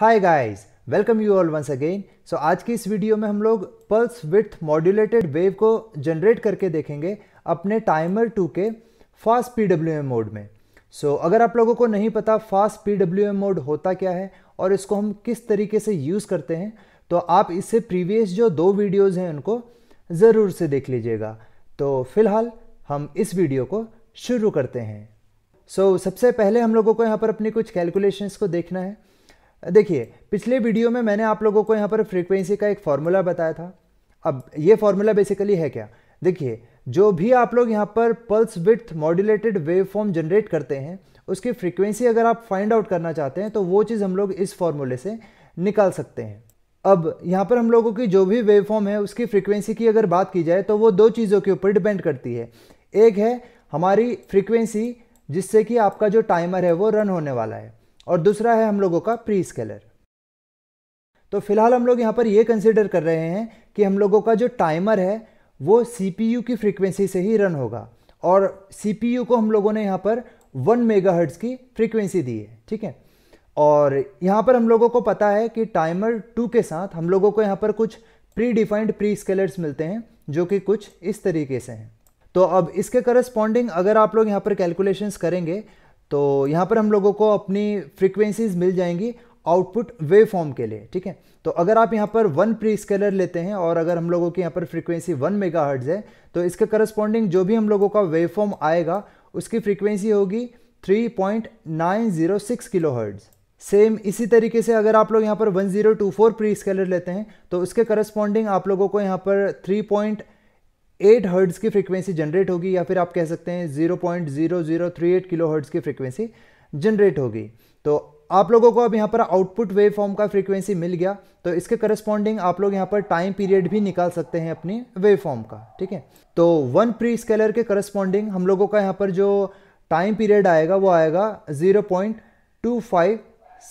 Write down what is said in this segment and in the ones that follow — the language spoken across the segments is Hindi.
hi guys welcome you all once again so आज की इस वीडियो में हम लोग पल्स विथ मॉड्यूलेटेड वेव को जनरेट करके देखेंगे अपने टाइमर टू के फास्ट पी मोड में सो so, अगर आप लोगों को नहीं पता फास्ट पी मोड होता क्या है और इसको हम किस तरीके से यूज़ करते हैं तो आप इससे प्रीवियस जो दो वीडियोज़ हैं उनको ज़रूर से देख लीजिएगा तो फिलहाल हम इस वीडियो को शुरू करते हैं सो so, सबसे पहले हम लोगों को यहाँ पर अपनी कुछ कैलकुलेशंस को देखना है देखिए पिछले वीडियो में मैंने आप लोगों को यहाँ पर फ्रीक्वेंसी का एक फार्मूला बताया था अब ये फार्मूला बेसिकली है क्या देखिए जो भी आप लोग यहाँ पर pulse width modulated waveform generate करते हैं उसकी फ्रीक्वेंसी अगर आप फाइंड आउट करना चाहते हैं तो वो चीज़ हम लोग इस फॉर्मूले से निकाल सकते हैं अब यहाँ पर हम लोगों की जो भी वेव फॉर्म है उसकी फ्रीक्वेंसी की अगर बात की जाए तो वो दो चीज़ों के ऊपर डिपेंड करती है एक है हमारी फ्रीक्वेंसी जिससे कि आपका जो टाइमर है वो रन होने वाला है और दूसरा है हम लोगों का प्री स्केलर तो फिलहाल हम लोग यहाँ पर यह कंसिडर कर रहे हैं कि हम लोगों का जो टाइमर है वो सी की फ्रीक्वेंसी से ही रन होगा और सी को हम लोगों ने यहाँ पर वन मेगा की फ्रीक्वेंसी दी है ठीक है और यहाँ पर हम लोगों को पता है कि टाइमर टू के साथ हम लोगों को यहाँ पर कुछ प्री डिफाइंड प्री स्केलर्स मिलते हैं जो कि कुछ इस तरीके से हैं तो अब इसके करस्पॉन्डिंग अगर आप लोग यहाँ पर कैलकुलेशंस करेंगे तो यहाँ पर हम लोगों को अपनी फ्रिक्वेंसीज मिल जाएंगी आउटपुट वेव फॉर्म के लिए ठीक है तो अगर आप यहाँ पर वन प्री स्केलर लेते हैं और अगर हम लोगों की यहाँ पर फ्रीक्वेंसी वन मेगा है तो इसके करस्पॉन्डिंग जो भी हम लोगों का वेव फॉर्म आएगा उसकी फ्रिक्वेंसी होगी 3.906 किलोहर्ट्ज़ सेम इसी तरीके से अगर आप लोग यहाँ पर 1024 प्री स्केलर लेते हैं तो उसके करस्पॉन्डिंग आप लोगों को यहाँ पर पॉइंट एट हर्ड्स की फ्रीक्वेंसी जनरेट होगी या फिर आप कह सकते हैं zero point zero zero three eight kilo hertz की फ्रीक्वेंसी जनरेट होगी तो आप लोगों को अब यहाँ पर आउटपुट वेव फॉर्म का फ्रीक्वेंसी मिल गया तो इसके करस्पॉन्डिंग आप लोग यहाँ पर टाइम पीरियड भी निकाल सकते हैं अपनी वेव फॉर्म का ठीक है तो वन प्री स्केलर के करस्पॉन्डिंग हम लोगों का यहाँ पर जो टाइम पीरियड आएगा वो आएगा zero point two five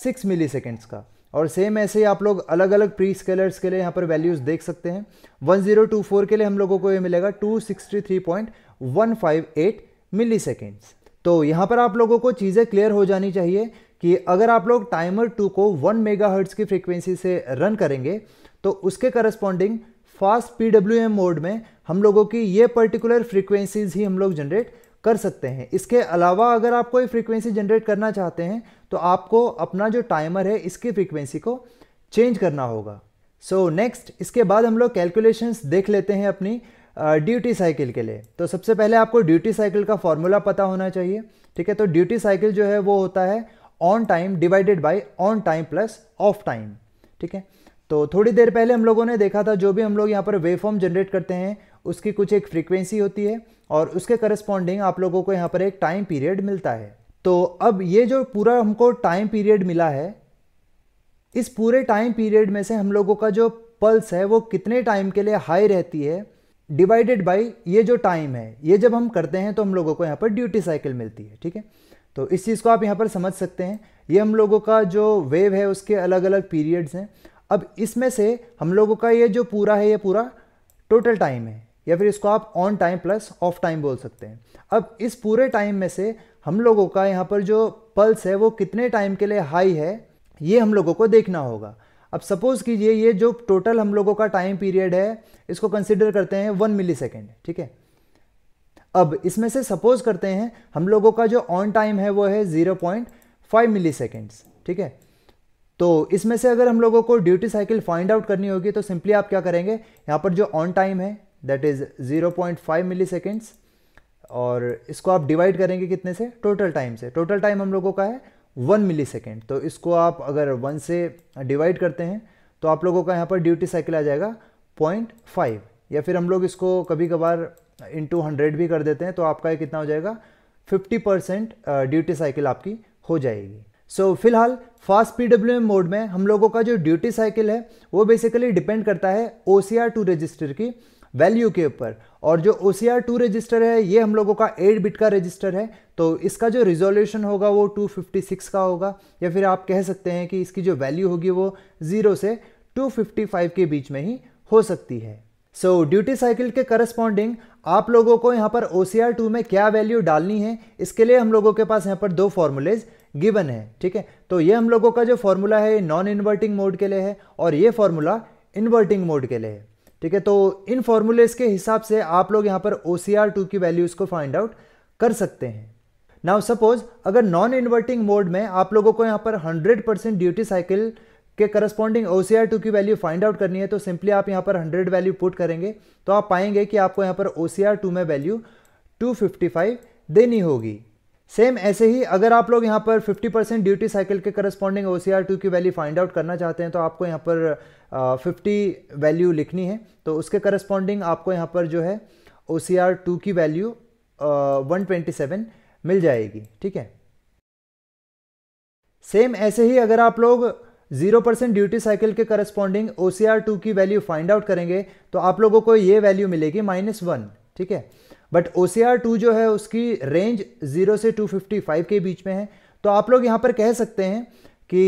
six milliseconds का और सेम ऐसे ही आप लोग अलग अलग प्री स्केलर्स के लिए यहाँ पर वैल्यूज़ देख सकते हैं 1024 के लिए हम लोगों को ये मिलेगा 263.158 मिली सेकेंड्स तो यहाँ पर आप लोगों को चीज़ें क्लियर हो जानी चाहिए कि अगर आप लोग टाइमर टू को 1 मेगा की फ्रीक्वेंसी से रन करेंगे तो उसके करस्पॉन्डिंग फास्ट पी मोड में हम लोगों की ये पर्टिकुलर फ्रीक्वेंसीज ही हम लोग जनरेट कर सकते हैं इसके अलावा अगर आप कोई फ्रीक्वेंसी जनरेट करना चाहते हैं तो आपको अपना जो टाइमर है इसकी फ्रीक्वेंसी को चेंज करना होगा सो so, नेक्स्ट इसके बाद हम लोग कैलकुलेशंस देख लेते हैं अपनी ड्यूटी uh, साइकिल के लिए तो सबसे पहले आपको ड्यूटी साइकिल का फॉर्मूला पता होना चाहिए ठीक है तो ड्यूटी साइकिल जो है वो होता है on time divided by on time plus off time ठीक है तो थोड़ी देर पहले हम लोगों ने देखा था जो भी हम लोग यहाँ पर वेवफॉर्म फॉर्म जनरेट करते हैं उसकी कुछ एक फ्रीक्वेंसी होती है और उसके करस्पॉन्डिंग आप लोगों को यहाँ पर एक टाइम पीरियड मिलता है तो अब ये जो पूरा हमको टाइम पीरियड मिला है इस पूरे टाइम पीरियड में से हम लोगों का जो पल्स है वो कितने टाइम के लिए हाई रहती है डिवाइडेड बाई ये जो टाइम है ये जब हम करते हैं तो हम लोगों को यहाँ पर ड्यूटी साइकिल मिलती है ठीक है तो इस चीज़ को आप यहाँ पर समझ सकते हैं ये हम लोगों का जो वेव है उसके अलग अलग पीरियड्स हैं अब इसमें से हम लोगों का ये जो पूरा है ये पूरा टोटल टाइम है या फिर इसको आप on time plus off time बोल सकते हैं अब इस पूरे टाइम में से हम लोगों का यहाँ पर जो पल्स है वो कितने टाइम के लिए हाई है ये हम लोगों को देखना होगा अब सपोज़ कीजिए ये जो टोटल हम लोगों का टाइम पीरियड है इसको कंसिडर करते हैं वन मिली ठीक है अब इसमें से सपोज़ करते हैं हम लोगों का जो ऑन टाइम है वो है ज़ीरो पॉइंट फाइव मिली ठीक है तो इसमें से अगर हम लोगों को ड्यूटी साइकिल फाइंड आउट करनी होगी तो सिंपली आप क्या करेंगे यहाँ पर जो ऑन टाइम है that is zero point five milliseconds और इसको आप डिवाइड करेंगे कितने से टोटल टाइम से टोटल टाइम हम लोगों का है वन मिली सेकेंड तो इसको आप अगर वन से डिवाइड करते हैं तो आप लोगों का यहाँ पर ड्यूटी साइकिल आ जाएगा पॉइंट फाइव या फिर हम लोग इसको कभी कभार इंटू हंड्रेड भी कर देते हैं तो आपका कितना हो जाएगा फिफ्टी परसेंट ड्यूटी साइकिल आपकी हो जाएगी सो so, फिलहाल fast P W M mode में हम लोगों का जो ड्यूटी साइकिल है वो बेसिकली डिपेंड करता है O C R two register की वैल्यू के ऊपर और जो O C R two register है ये हम लोगों का एट बिट का रजिस्टर है तो इसका जो रिजोल्यूशन होगा वो 256 का होगा या फिर आप कह सकते हैं कि इसकी जो वैल्यू होगी वो ज़ीरो से 255 के बीच में ही हो सकती है सो ड्यूटी साइकिल के करस्पॉन्डिंग आप लोगों को यहाँ पर ओ सी आर टू में क्या वैल्यू डालनी है इसके लिए हम लोगों के पास यहाँ पर दो फॉर्मूलेज गिवन है ठीक है तो ये हम लोगों का जो फॉर्मूला है नॉन इन्वर्टिंग मोड के लिए है और ये फॉर्मूला इन्वर्टिंग मोड के लिए है ठीक है तो इन फॉर्मूलेस के हिसाब से आप लोग यहां पर ओ सी आर टू की वैल्यूज़ को फाइंड आउट कर सकते हैं नाउ सपोज अगर नॉन इन्वर्टिंग मोड में आप लोगों को यहां पर 100 परसेंट ड्यूटी साइकिल के corresponding O C R two की वैल्यू फाइंड आउट करनी है तो सिंपली आप यहां पर 100 वैल्यू पुट करेंगे तो आप पाएंगे कि आपको यहां पर ओ सी आर टू में वैल्यू 255 देनी होगी सेम ऐसे ही अगर आप लोग यहाँ पर 50 परसेंट ड्यूटी साइकिल के करस्पॉन्डिंग ओ सी टू की वैल्यू फाइंड आउट करना चाहते हैं तो आपको यहाँ पर फिफ्टी वैल्यू लिखनी है तो उसके करस्पॉन्डिंग आपको यहाँ पर जो है ओ सी टू की वैल्यू वन ट्वेंटी सेवन मिल जाएगी ठीक है सेम ऐसे ही अगर आप लोग जीरो परसेंट ड्यूटी साइकिल के करस्पॉन्डिंग ओ सी टू की वैल्यू फाइंड आउट करेंगे तो आप लोगों को ये वैल्यू मिलेगी माइनस वन ठीक है but O C R two जो है उसकी रेंज ज़ीरो से टू फिफ्टी फाइव के बीच में है तो आप लोग यहाँ पर कह सकते हैं कि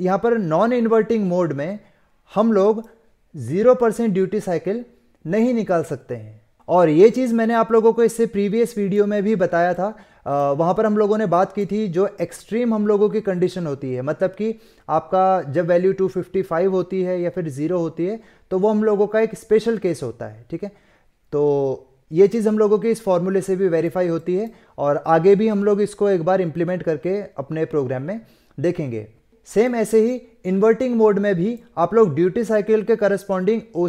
यहाँ पर नॉन इन्वर्टिंग मोड में हम लोग ज़ीरो परसेंट ड्यूटी साइकिल नहीं निकाल सकते हैं और ये चीज़ मैंने आप लोगों को इससे प्रीवियस वीडियो में भी बताया था आ, वहाँ पर हम लोगों ने बात की थी जो एक्सट्रीम हम लोगों की कंडीशन होती है मतलब कि आपका जब वैल्यू 255 होती है या फिर ज़ीरो होती है तो वो हम लोगों का एक स्पेशल केस होता है ठीक है तो ये चीज़ हम लोगों की इस फॉर्मूले से भी वेरीफाई होती है और आगे भी हम लोग इसको एक बार इम्प्लीमेंट करके अपने प्रोग्राम में देखेंगे सेम ऐसे ही इन्वर्टिंग मोड में भी आप लोग ड्यूटी साइकिल के करस्पॉन्डिंग ओ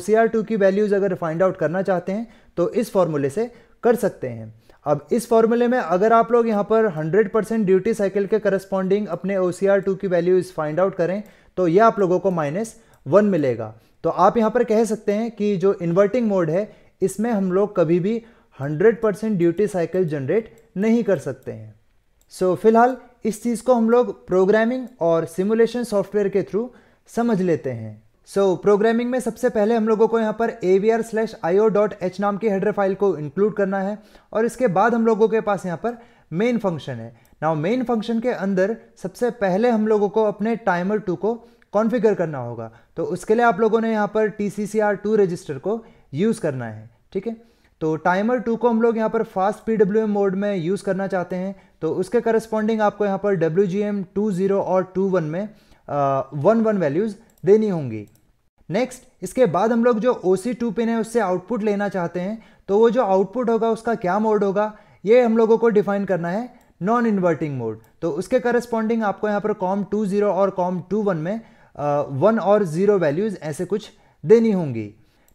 की वैल्यूज़ अगर फाइंड आउट करना चाहते हैं तो इस फॉर्मूले से कर सकते हैं अब इस फॉर्मूले में अगर आप लोग यहाँ पर 100% ड्यूटी साइकिल के करस्पॉन्डिंग अपने ओ की वैल्यूज़ फाइंड आउट करें तो यह आप लोगों को माइनस वन मिलेगा तो आप यहाँ पर कह सकते हैं कि जो इन्वर्टिंग मोड है इसमें हम लोग कभी भी 100 परसेंट ड्यूटी साइकिल जनरेट नहीं कर सकते हैं सो so, फिलहाल इस चीज़ को हम लोग प्रोग्रामिंग और सिमुलेशन सॉफ्टवेयर के थ्रू समझ लेते हैं सो so, प्रोग्रामिंग में सबसे पहले हम लोगों को यहाँ पर A V R slash I O dot H नाम की हेडर फाइल को इंक्लूड करना है और इसके बाद हम लोगों के पास यहाँ पर मेन फंक्शन है नाउ मेन फंक्शन के अंदर सबसे पहले हम लोगों को अपने टाइमर टू को कॉन्फ़िगर करना होगा तो उसके लिए आप लोगों ने यहाँ पर T C C R two register को यूज़ करना है ठीक है तो टाइमर टू को हम लोग यहाँ पर fast P W M mode में यूज़ करना चाहते हैं तो उसके करस्पॉन्डिंग आपको यहाँ पर W G M two zero और टू वन में वन वन वैल्यूज़ देनी होंगी नेक्स्ट इसके बाद हम लोग जो ओ सी टू पिन है उससे आउटपुट लेना चाहते हैं तो वो जो आउटपुट होगा उसका क्या मोड होगा ये हम लोगों को डिफाइन करना है नॉन इन्वर्टिंग मोड तो उसके करस्पॉन्डिंग आपको यहाँ पर कॉम टू ज़ीरो और कॉम टू वन में वन और ज़ीरो वैल्यूज़ ऐसे कुछ देनी होंगी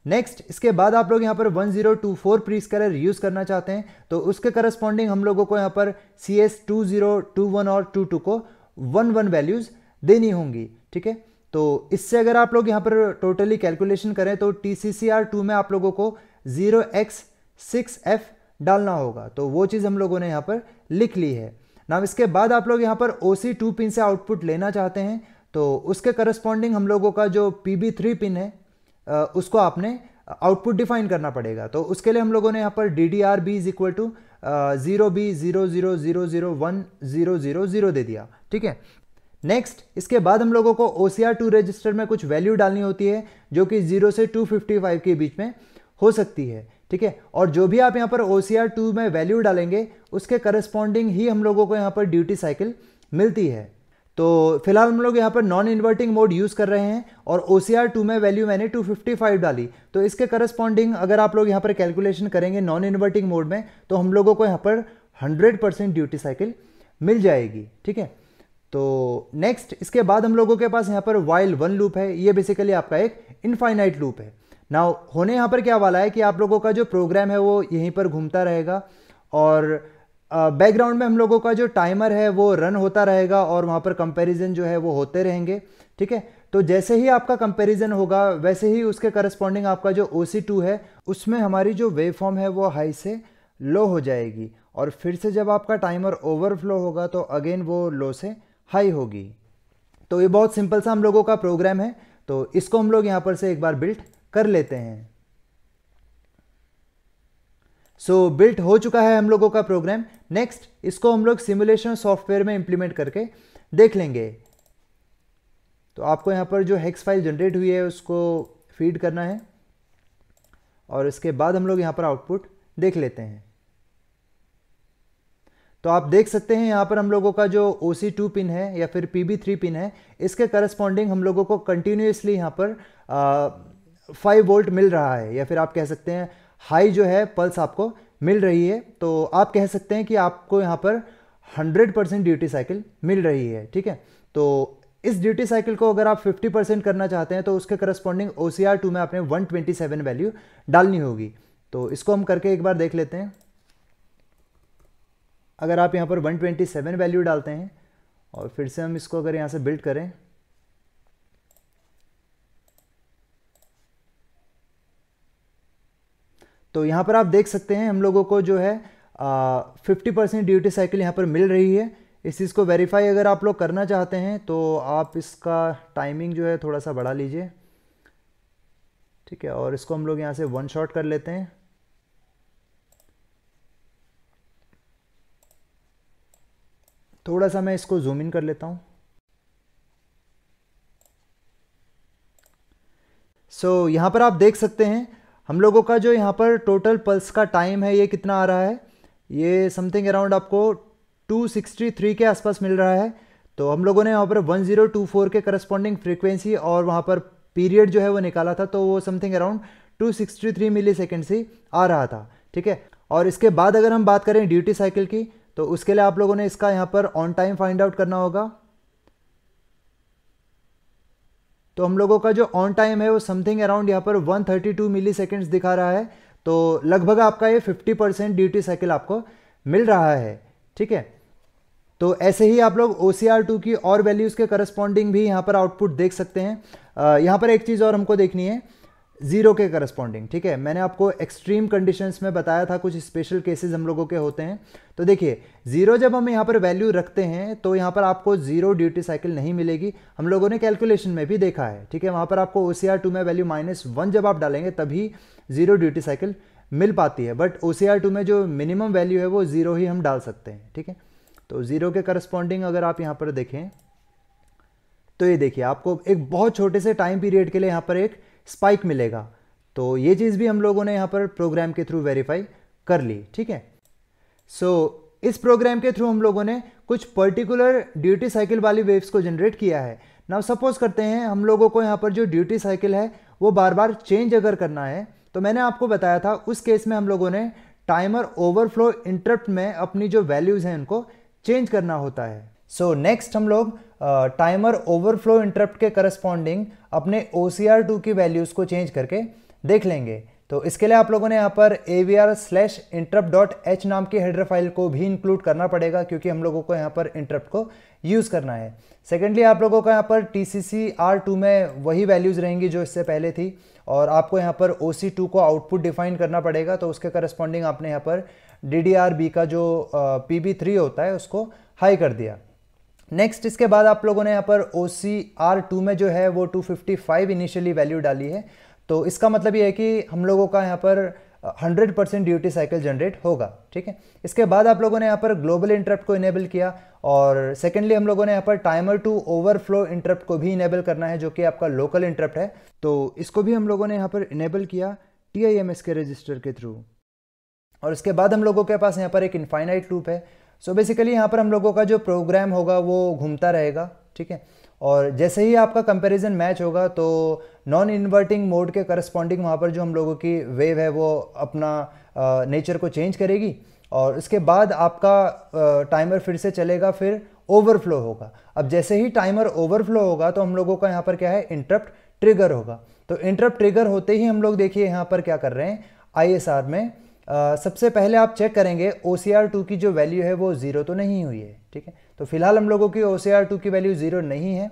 नेक्स्ट इसके बाद आप लोग यहाँ पर 1024 प्रीस कलर यूज़ करना चाहते हैं तो उसके करस्पॉन्डिंग हम लोगों को यहाँ पर C S two zero two one और टू टू को वन वन वैल्यूज़ देनी होंगी ठीक है तो इससे अगर आप लोग यहाँ पर टोटली कैलकुलेशन करें तो T C C R two में आप लोगों को ज़ीरो एक्स सिक्स एफ डालना होगा तो वो चीज़ हम लोगों ने यहाँ पर लिख ली है ना इसके बाद आप लोग यहाँ पर ओ सी टू पिन से आउटपुट लेना चाहते हैं तो उसके करस्पॉन्डिंग हम लोगों का जो पी बी थ्री पिन है उसको आपने आउटपुट डिफाइन करना पड़ेगा तो उसके लिए हम लोगों ने यहाँ पर D D R B is equal to zero B zero zero zero zero one zero zero zero दे दिया ठीक है नेक्स्ट इसके बाद हम लोगों को O C R two register में कुछ वैल्यू डालनी होती है जो कि जीरो से टू फिफ्टी फाइव के बीच में हो सकती है ठीक है और जो भी आप यहाँ पर ओ सी आर टू में वैल्यू डालेंगे उसके करस्पॉन्डिंग ही हम लोगों को यहाँ पर ड्यूटी साइकिल मिलती है तो फिलहाल हम लोग यहाँ पर नॉन इन्वर्टिंग मोड यूज़ कर रहे हैं और ओ सी में वैल्यू मैंने 255 डाली तो इसके करस्पॉन्डिंग अगर आप लोग यहाँ पर कैलकुलेशन करेंगे नॉन इन्वर्टिंग मोड में तो हम लोगों को यहाँ पर 100 परसेंट ड्यूटी साइकिल मिल जाएगी ठीक है तो नेक्स्ट इसके बाद हम लोगों के पास यहाँ पर वाइल वन लूप है ये बेसिकली आपका एक इनफाइनाइट लूप है ना होने यहाँ पर क्या वाला है कि आप लोगों का जो प्रोग्राम है वो यहीं पर घूमता रहेगा और बैकग्राउंड में हम लोगों का जो टाइमर है वो रन होता रहेगा और वहाँ पर कंपैरिजन जो है वो होते रहेंगे ठीक है तो जैसे ही आपका कंपैरिजन होगा वैसे ही उसके करस्पॉन्डिंग आपका जो ओ है उसमें हमारी जो वेव फॉर्म है वो हाई से लो हो जाएगी और फिर से जब आपका टाइमर ओवरफ्लो होगा तो अगेन वो लो से हाई होगी तो ये बहुत सिंपल सा हम लोगों का प्रोग्राम है तो इसको हम लोग यहाँ पर से एक बार बिल्ट कर लेते हैं सो so, बिल्ट हो चुका है हम लोगों का प्रोग्राम नेक्स्ट इसको हम लोग सिमुलेशन सॉफ्टवेयर में इंप्लीमेंट करके देख लेंगे तो आपको यहाँ पर जो हेक्स फाइल जनरेट हुई है उसको फीड करना है और इसके बाद हम लोग यहाँ पर आउटपुट देख लेते हैं तो आप देख सकते हैं यहाँ पर हम लोगों का जो ओ टू पिन है या फिर पी बी थ्री पिन है इसके करस्पॉन्डिंग हम लोगों को कंटिन्यूसली यहाँ पर फाइव वोल्ट मिल रहा है या फिर आप कह सकते हैं हाई जो है पल्स आपको मिल रही है तो आप कह सकते हैं कि आपको यहाँ पर 100 परसेंट ड्यूटी साइकिल मिल रही है ठीक है तो इस ड्यूटी साइकिल को अगर आप 50 परसेंट करना चाहते हैं तो उसके corresponding O C R two में आपने 127 वैल्यू डालनी होगी तो इसको हम करके एक बार देख लेते हैं अगर आप यहाँ पर 127 वैल्यू डालते हैं और फिर से हम इसको अगर यहाँ से बिल्ड करें तो यहाँ पर आप देख सकते हैं हम लोगों को जो है फिफ्टी परसेंट ड्यूटी साइकिल यहाँ पर मिल रही है इस चीज़ को वेरीफाई अगर आप लोग करना चाहते हैं तो आप इसका टाइमिंग जो है थोड़ा सा बढ़ा लीजिए ठीक है और इसको हम लोग यहाँ से वन शॉट कर लेते हैं थोड़ा सा मैं इसको जूम इन कर लेता हूँ सो so, यहाँ पर आप देख सकते हैं हम लोगों का जो यहाँ पर टोटल पल्स का टाइम है ये कितना आ रहा है ये समथिंग अराउंड आपको 263 के आसपास मिल रहा है तो हम लोगों ने यहाँ पर 1024 के करस्पॉन्डिंग फ्रीक्वेंसी और वहाँ पर पीरियड जो है वो निकाला था तो वो समथिंग अराउंड 263 मिली सेकेंड से आ रहा था ठीक है और इसके बाद अगर हम बात करें ड्यूटी साइकिल की तो उसके लिए आप लोगों ने इसका यहाँ पर ऑन टाइम फाइंड आउट करना होगा तो हम लोगों का जो ऑन टाइम है वो समथिंग अराउंड यहाँ पर 132 थर्टी मिली दिखा रहा है तो लगभग आपका ये 50 परसेंट ड्यूटी साइकिल आपको मिल रहा है ठीक है तो ऐसे ही आप लोग ओ टू की और वैल्यूज़ के करस्पॉन्डिंग भी यहाँ पर आउटपुट देख सकते हैं यहाँ पर एक चीज़ और हमको देखनी है जीरो के करस्पॉन्डिंग ठीक है मैंने आपको एक्सट्रीम कंडीशंस में बताया था कुछ स्पेशल केसेस हम लोगों के होते हैं तो देखिए जीरो जब हम यहाँ पर वैल्यू रखते हैं तो यहाँ पर आपको जीरो ड्यूटी साइकिल नहीं मिलेगी हम लोगों ने कैलकुलेशन में भी देखा है ठीक है वहाँ पर आपको ओ सी आर टू में वैल्यू माइनस वन जब आप डालेंगे तभी जीरो ड्यूटी साइकिल मिल पाती है but O C R two में जो मिनिमम वैल्यू है वो जीरो ही हम डाल सकते हैं ठीक है तो जीरो के करस्पॉन्डिंग अगर आप यहाँ पर देखें तो ये देखिए आपको एक बहुत छोटे से टाइम पीरियड के लिए यहाँ पर एक स्पाइक मिलेगा तो ये चीज़ भी हम लोगों ने यहाँ पर प्रोग्राम के थ्रू वेरीफाई कर ली ठीक है सो so, इस प्रोग्राम के थ्रू हम लोगों ने कुछ पर्टिकुलर ड्यूटी साइकिल वाली वेव्स को जनरेट किया है नाउ सपोज करते हैं हम लोगों को यहाँ पर जो ड्यूटी साइकिल है वो बार बार चेंज अगर करना है तो मैंने आपको बताया था उस केस में हम लोगों ने टाइमर ओवरफ्लो इंटरप्ट में अपनी जो वैल्यूज़ हैं उनको चेंज करना होता है सो so, नेक्स्ट हम लोग टाइमर ओवरफ्लो इंटरप्ट के करस्पॉन्डिंग अपने ओ की वैल्यूज़ को चेंज करके देख लेंगे तो इसके लिए आप लोगों ने यहाँ पर A V R slash interrupt dot H नाम की हेडर फाइल को भी इंक्लूड करना पड़ेगा क्योंकि हम लोगों को यहाँ पर इंटरप्ट को यूज़ करना है सेकेंडली आप लोगों का यहाँ पर T C C R two में वही वैल्यूज़ रहेंगी जो इससे पहले थी और आपको यहाँ पर ओ सी टू को आउटपुट डिफाइन करना पड़ेगा तो उसके करस्पॉन्डिंग आपने यहाँ पर डी डी आर बी का जो पी बी थ्री होता है उसको हाई कर दिया नेक्स्ट इसके बाद आप लोगों ने यहाँ पर ओ सी आर टू में जो है वो 255 इनिशियली वैल्यू डाली है तो इसका मतलब ये है कि हम लोगों का यहाँ पर 100 परसेंट ड्यूटी साइकिल जनरेट होगा ठीक है इसके बाद आप लोगों ने यहाँ पर ग्लोबल इंटरप्ट को इनेबल किया और सेकेंडली हम लोगों ने यहाँ पर टाइमर टू ओवरफ्लो इंटरप्ट को भी इनेबल करना है जो कि आपका लोकल इंटरप्ट है तो इसको भी हम लोगों ने यहाँ पर इनेबल किया टी के रजिस्टर के थ्रू और इसके बाद हम लोगों के पास यहाँ पर एक इन्फाइनाइट लूप है सो बेसिकली यहाँ पर हम लोगों का जो प्रोग्राम होगा वो घूमता रहेगा ठीक है और जैसे ही आपका कंपैरिजन मैच होगा तो नॉन इन्वर्टिंग मोड के करस्पॉन्डिंग वहाँ पर जो हम लोगों की वेव है वो अपना नेचर को चेंज करेगी और उसके बाद आपका टाइमर फिर से चलेगा फिर ओवरफ्लो होगा अब जैसे ही टाइमर ओवरफ्लो होगा तो हम लोगों का यहाँ पर क्या है इंटरप्ट ट्रिगर होगा तो इंटरप्ट ट्रिगर होते ही हम लोग देखिए यहाँ पर क्या कर रहे हैं आई में सबसे पहले आप चेक करेंगे ओ टू की जो वैल्यू है वो ज़ीरो तो नहीं हुई है ठीक है तो फिलहाल हम लोगों की ओ टू की वैल्यू ज़ीरो नहीं है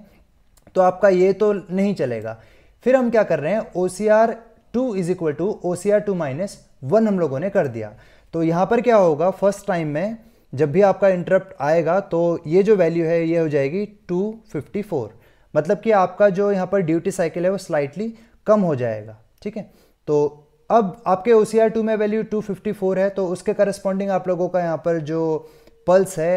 तो आपका ये तो नहीं चलेगा फिर हम क्या कर रहे हैं O C R two is equal to O C R two minus one हम लोगों ने कर दिया तो यहाँ पर क्या होगा फर्स्ट टाइम में जब भी आपका इंटरप्ट आएगा तो ये जो वैल्यू है ये हो जाएगी 254 मतलब कि आपका जो यहाँ पर ड्यूटी साइकिल है वो स्लाइटली कम हो जाएगा ठीक है तो अब आपके ओ सी आर टू में वैल्यू फोर है तो उसके करस्पॉन्डिंग आप लोगों का यहाँ पर जो पल्स है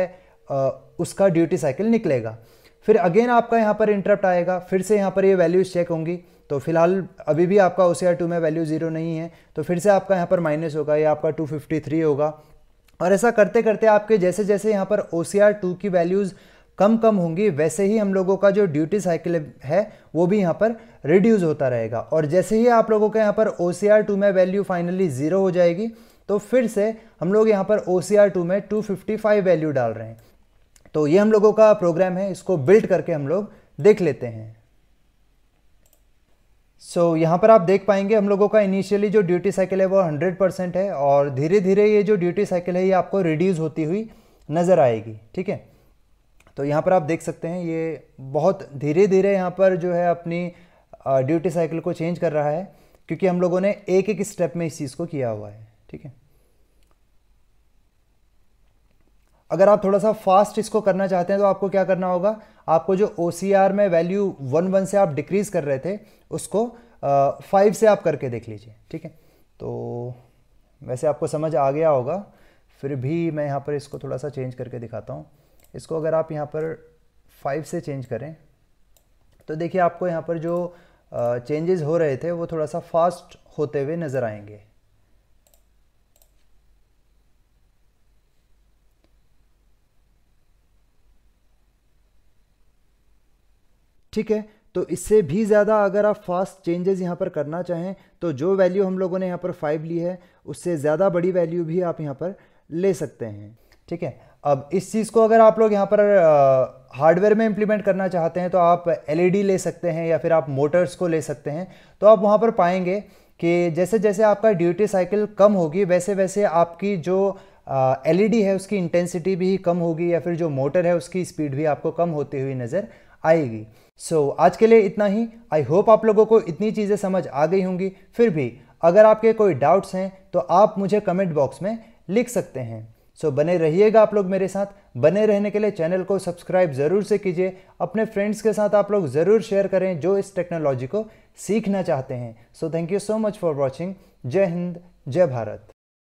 उसका ड्यूटी साइकिल निकलेगा फिर अगेन आपका यहाँ पर इंटरप्ट आएगा फिर से यहाँ पर ये वैल्यूज़ चेक होंगी तो फिलहाल अभी भी आपका ओ सी में वैल्यू ज़ीरो नहीं है तो फिर से आपका यहाँ पर माइनस होगा या आपका 253 होगा और ऐसा करते करते आपके जैसे जैसे यहाँ पर ओ सी की वैल्यूज़ कम कम होंगी वैसे ही हम लोगों का जो ड्यूटी साइकिल है वो भी यहाँ पर रिड्यूस होता रहेगा और जैसे ही आप लोगों का यहाँ पर ओ सी आर टू में वैल्यू फाइनली ज़ीरो हो जाएगी तो फिर से हम लोग यहाँ पर ओ सी आर टू में टू फिफ्टी फाइव वैल्यू डाल रहे हैं तो ये हम लोगों का प्रोग्राम है इसको बिल्ड करके हम लोग देख लेते हैं सो so, यहाँ पर आप देख पाएंगे हम लोगों का इनिशियली जो ड्यूटी साइकिल है वो 100 परसेंट है और धीरे धीरे ये जो ड्यूटी साइकिल है ये आपको रिड्यूज़ होती हुई नज़र आएगी ठीक है तो यहाँ पर आप देख सकते हैं ये बहुत धीरे धीरे यहाँ पर जो है अपनी ड्यूटी साइकिल को चेंज कर रहा है क्योंकि हम लोगों ने एक एक स्टेप में इस चीज़ को किया हुआ है ठीक है अगर आप थोड़ा सा फास्ट इसको करना चाहते हैं तो आपको क्या करना होगा आपको जो ओ में वैल्यू वन वन से आप डिक्रीज़ कर रहे थे उसको फाइव से आप करके देख लीजिए ठीक है तो वैसे आपको समझ आ गया होगा फिर भी मैं यहाँ पर इसको थोड़ा सा चेंज करके दिखाता हूँ इसको अगर आप यहाँ पर फाइव से चेंज करें तो देखिए आपको यहाँ पर जो चेंजेस हो रहे थे वो थोड़ा सा फास्ट होते हुए नज़र आएंगे ठीक है तो इससे भी ज़्यादा अगर आप फास्ट चेंजेस यहाँ पर करना चाहें तो जो वैल्यू हम लोगों ने यहाँ पर फाइव ली है उससे ज़्यादा बड़ी वैल्यू भी आप यहाँ पर ले सकते हैं ठीक है अब इस चीज़ को अगर आप लोग यहाँ पर हार्डवेयर में इम्प्लीमेंट करना चाहते हैं तो आप एलईडी e ले सकते हैं या फिर आप मोटर्स को ले सकते हैं तो आप वहाँ पर पाएंगे कि जैसे जैसे आपका ड्यूटी साइकिल कम होगी वैसे वैसे आपकी जो एलईडी e है उसकी इंटेंसिटी भी कम होगी या फिर जो मोटर है उसकी स्पीड भी आपको कम होती हुई नज़र आएगी सो so, आज के लिए इतना ही आई होप आप लोगों को इतनी चीज़ें समझ आ गई होंगी फिर भी अगर आपके कोई डाउट्स हैं तो आप मुझे कमेंट बॉक्स में लिख सकते हैं सो बने रहिएगा आप लोग मेरे साथ बने रहने के लिए चैनल को सब्सक्राइब ज़रूर से कीजिए अपने फ्रेंड्स के साथ आप लोग ज़रूर शेयर करें जो इस टेक्नोलॉजी को सीखना चाहते हैं so thank you so much for watching जय हिंद जय भारत